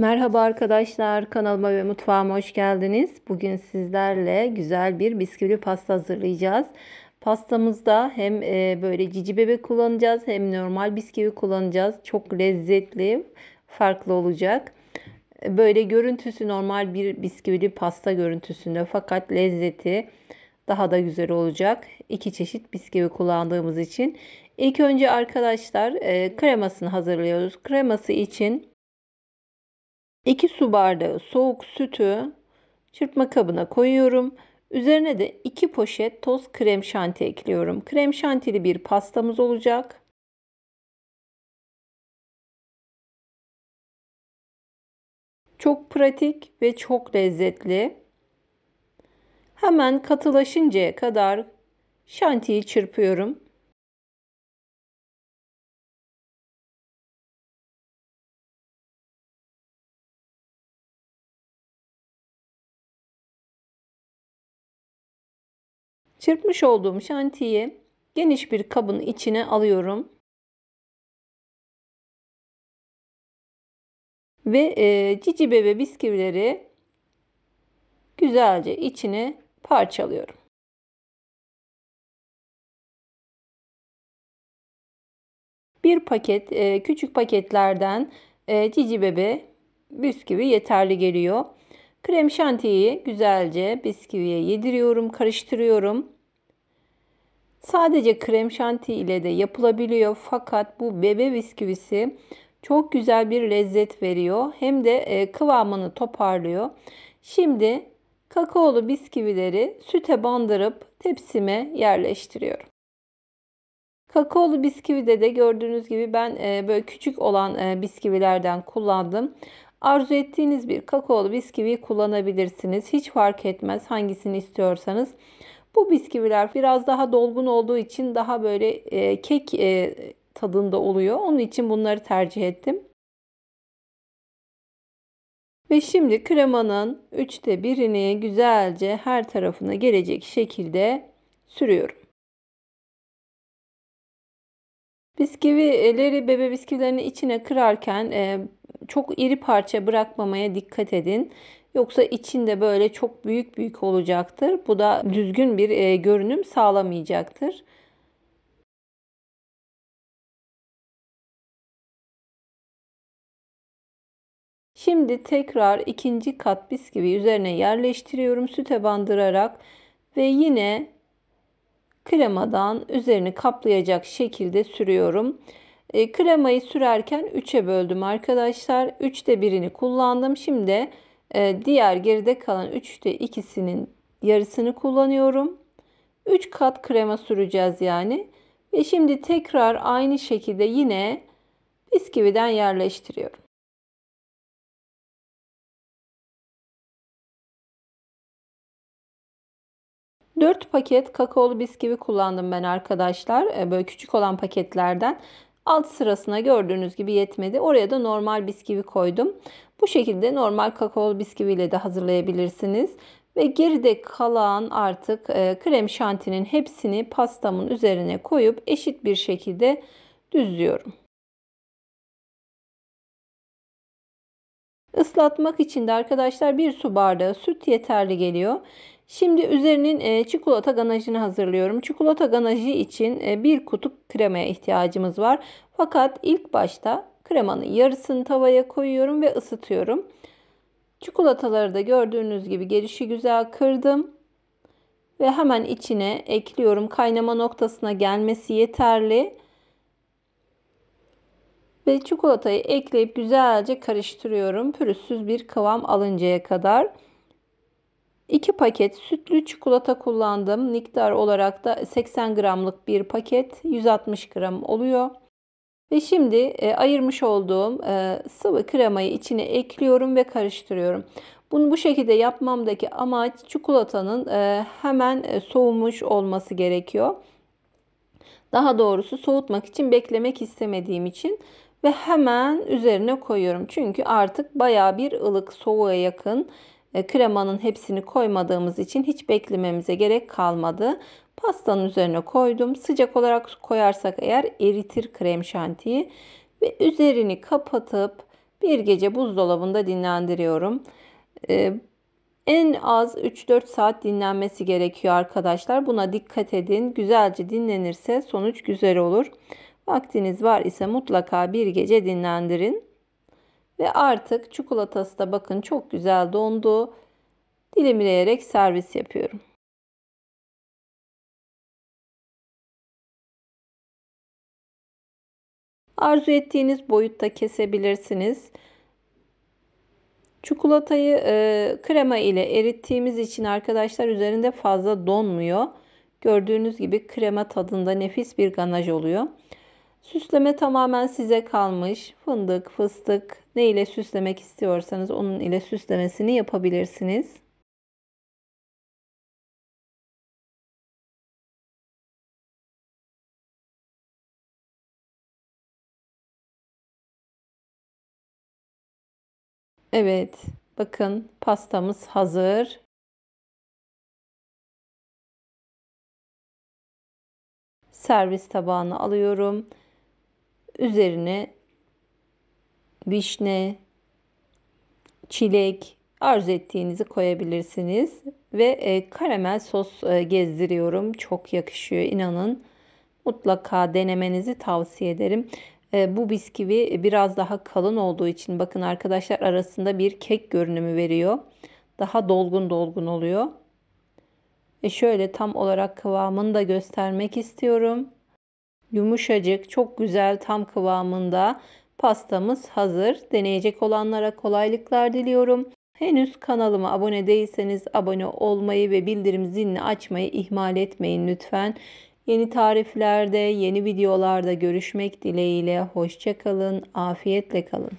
Merhaba arkadaşlar kanalıma ve mutfağıma hoş geldiniz. Bugün sizlerle güzel bir bisküvi pasta hazırlayacağız. Pastamızda hem e, böyle cici bebek kullanacağız hem normal bisküvi kullanacağız. Çok lezzetli, farklı olacak. Böyle görüntüsü normal bir bisküvi pasta görüntüsünde fakat lezzeti daha da güzel olacak. İki çeşit bisküvi kullandığımız için. İlk önce arkadaşlar e, kremasını hazırlıyoruz. Kreması için 2 su bardağı soğuk sütü çırpma kabına koyuyorum. Üzerine de 2 poşet toz krem şanti ekliyorum. Krem şantili bir pastamız olacak. Çok pratik ve çok lezzetli. Hemen katılaşıncaya kadar şantiyi çırpıyorum. Çırpmış olduğum şantiyi geniş bir kabın içine alıyorum. Ve e, cici bebe bisküvileri güzelce içine parçalıyorum. Bir paket e, küçük paketlerden e, cici bebe bisküvi yeterli geliyor. Krem şantiyi güzelce bisküviye yediriyorum, karıştırıyorum. Sadece krem şanti ile de yapılabiliyor fakat bu bebe bisküvisi çok güzel bir lezzet veriyor. Hem de e, kıvamını toparlıyor. Şimdi kakaolu bisküvileri süte bandırıp tepsime yerleştiriyorum. Kakaolu bisküvide de gördüğünüz gibi ben e, böyle küçük olan e, bisküvilerden kullandım. Arzu ettiğiniz bir kakaolu bisküvi kullanabilirsiniz. Hiç fark etmez hangisini istiyorsanız. Bu bisküviler biraz daha dolgun olduğu için daha böyle e, kek e, tadında oluyor. Onun için bunları tercih ettim. Ve şimdi kremanın üçte birini güzelce her tarafına gelecek şekilde sürüyorum. Bisküvileri bebe bisküvilerini içine kırarken e, çok iri parça bırakmamaya dikkat edin. Yoksa içinde böyle çok büyük büyük olacaktır. Bu da düzgün bir e, görünüm sağlamayacaktır. Şimdi tekrar ikinci kat bisküvi üzerine yerleştiriyorum süte bandırarak ve yine kremadan üzerini kaplayacak şekilde sürüyorum. E, kremayı sürerken 3'e böldüm arkadaşlar. 3'te 1'ini kullandım. Şimdi e, diğer geride kalan 3'te 2'sinin yarısını kullanıyorum. 3 kat krema süreceğiz yani. Ve şimdi tekrar aynı şekilde yine bisküviden yerleştiriyorum. Dört paket kakaolu bisküvi kullandım ben arkadaşlar. E, böyle küçük olan paketlerden. Alt sırasına gördüğünüz gibi yetmedi. Oraya da normal bisküvi koydum. Bu şekilde normal kakao bisküviyle de hazırlayabilirsiniz. Ve geride kalan artık e, krem şantinin hepsini pastamın üzerine koyup eşit bir şekilde düzlüyorum. Islatmak için de arkadaşlar bir su bardağı süt yeterli geliyor. Şimdi üzerinin e, çikolata ganajını hazırlıyorum. Çikolata ganajı için e, bir kutu kremaya ihtiyacımız var. Fakat ilk başta kremanın yarısını tavaya koyuyorum ve ısıtıyorum. Çikolataları da gördüğünüz gibi gelişi güzel kırdım. Ve hemen içine ekliyorum. Kaynama noktasına gelmesi yeterli. Ve çikolatayı ekleyip güzelce karıştırıyorum. Pürüzsüz bir kıvam alıncaya kadar. 2 paket sütlü çikolata kullandım. Miktar olarak da 80 gramlık bir paket 160 gram oluyor. Ve şimdi e, ayırmış olduğum e, sıvı kremayı içine ekliyorum ve karıştırıyorum. Bunu bu şekilde yapmamdaki amaç çikolatanın e, hemen e, soğumuş olması gerekiyor. Daha doğrusu soğutmak için beklemek istemediğim için ve hemen üzerine koyuyorum. Çünkü artık baya bir ılık soğuğa yakın e, kremanın hepsini koymadığımız için hiç beklememize gerek kalmadı. Pastanın üzerine koydum. Sıcak olarak koyarsak eğer eritir krem şantiyi ve üzerini kapatıp bir gece buzdolabında dinlendiriyorum. Ee, en az 3-4 saat dinlenmesi gerekiyor arkadaşlar. Buna dikkat edin. Güzelce dinlenirse sonuç güzel olur. Vaktiniz var ise mutlaka bir gece dinlendirin. Ve artık çikolatası da bakın çok güzel dondu. Dilimleyerek servis yapıyorum. Arzu ettiğiniz boyutta kesebilirsiniz. Çikolatayı e, krema ile erittiğimiz için arkadaşlar üzerinde fazla donmuyor. Gördüğünüz gibi krema tadında nefis bir ganaj oluyor. Süsleme tamamen size kalmış. Fındık, fıstık ne ile süslemek istiyorsanız onun ile süslemesini yapabilirsiniz. Evet, bakın pastamız hazır. Servis tabağına alıyorum üzerine vişne, çilek arzu ettiğinizi koyabilirsiniz. Ve e, karamel sos e, gezdiriyorum. Çok yakışıyor inanın. Mutlaka denemenizi tavsiye ederim. E, bu bisküvi biraz daha kalın olduğu için bakın arkadaşlar arasında bir kek görünümü veriyor. Daha dolgun dolgun oluyor. E şöyle tam olarak kıvamını da göstermek istiyorum yumuşacık, çok güzel, tam kıvamında pastamız hazır. Deneyecek olanlara kolaylıklar diliyorum. Henüz kanalıma abone değilseniz abone olmayı ve bildirim zilini açmayı ihmal etmeyin lütfen. Yeni tariflerde, yeni videolarda görüşmek dileğiyle. Hoşçakalın, afiyetle kalın.